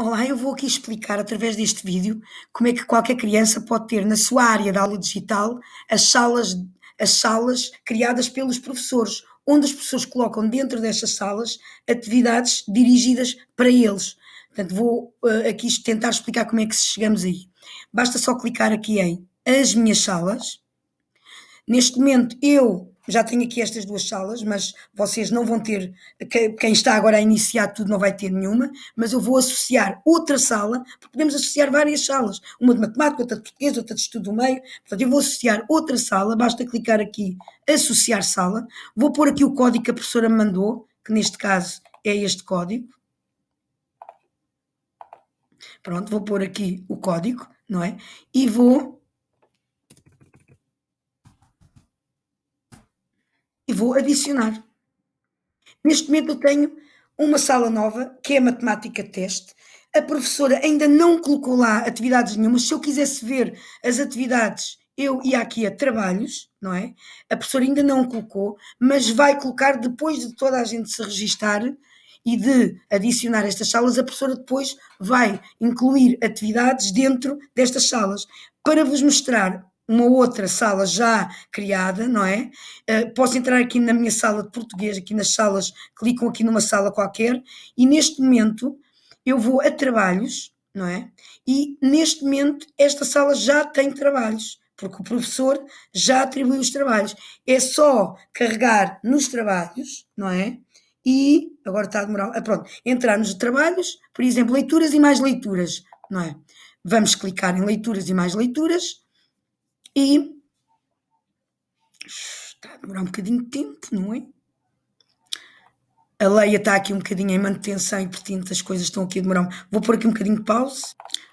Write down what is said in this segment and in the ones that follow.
Olá, eu vou aqui explicar através deste vídeo como é que qualquer criança pode ter na sua área da aula digital as salas, as salas criadas pelos professores, onde os professores colocam dentro destas salas atividades dirigidas para eles. Portanto, vou uh, aqui tentar explicar como é que chegamos aí. Basta só clicar aqui em As Minhas Salas. Neste momento, eu já tenho aqui estas duas salas, mas vocês não vão ter, quem está agora a iniciar tudo não vai ter nenhuma, mas eu vou associar outra sala, porque podemos associar várias salas, uma de matemática, outra de português, outra de estudo do meio, portanto eu vou associar outra sala, basta clicar aqui, associar sala, vou pôr aqui o código que a professora me mandou, que neste caso é este código, pronto, vou pôr aqui o código, não é? E vou vou adicionar. Neste momento eu tenho uma sala nova, que é a matemática teste. A professora ainda não colocou lá atividades nenhumas. Se eu quisesse ver as atividades, eu ia aqui a trabalhos, não é? A professora ainda não colocou, mas vai colocar depois de toda a gente se registar e de adicionar estas salas, a professora depois vai incluir atividades dentro destas salas para vos mostrar uma outra sala já criada, não é? Uh, posso entrar aqui na minha sala de português, aqui nas salas, clicam aqui numa sala qualquer, e neste momento eu vou a trabalhos, não é? E neste momento esta sala já tem trabalhos, porque o professor já atribuiu os trabalhos. É só carregar nos trabalhos, não é? E agora está a demorar. Ah, pronto, entrar nos trabalhos, por exemplo, leituras e mais leituras, não é? Vamos clicar em leituras e mais leituras e está a demorar um bocadinho de tempo, não é? A Leia está aqui um bocadinho em manutenção e, portanto, as coisas estão aqui a demorar. Vou pôr aqui um bocadinho de pausa.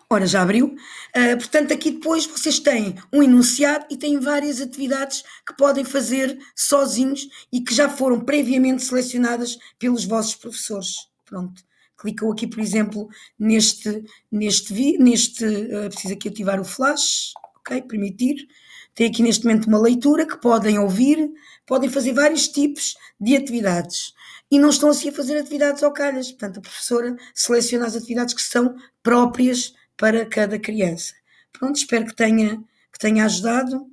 Ora, já abriu. Uh, portanto, aqui depois vocês têm um enunciado e têm várias atividades que podem fazer sozinhos e que já foram previamente selecionadas pelos vossos professores. Pronto. Clicam aqui, por exemplo, neste. neste, neste uh, preciso aqui ativar o flash ok? Permitir. Tem aqui neste momento uma leitura que podem ouvir, podem fazer vários tipos de atividades. E não estão assim a fazer atividades ao calhas. Portanto, a professora seleciona as atividades que são próprias para cada criança. Pronto, espero que tenha, que tenha ajudado.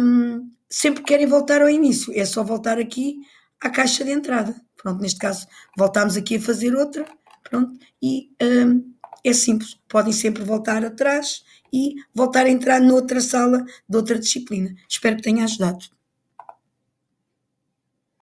Um, sempre querem voltar ao início, é só voltar aqui à caixa de entrada. Pronto, neste caso, voltámos aqui a fazer outra. Pronto, e um, é simples, podem sempre voltar atrás e voltar a entrar noutra sala de outra disciplina. Espero que tenha ajudado.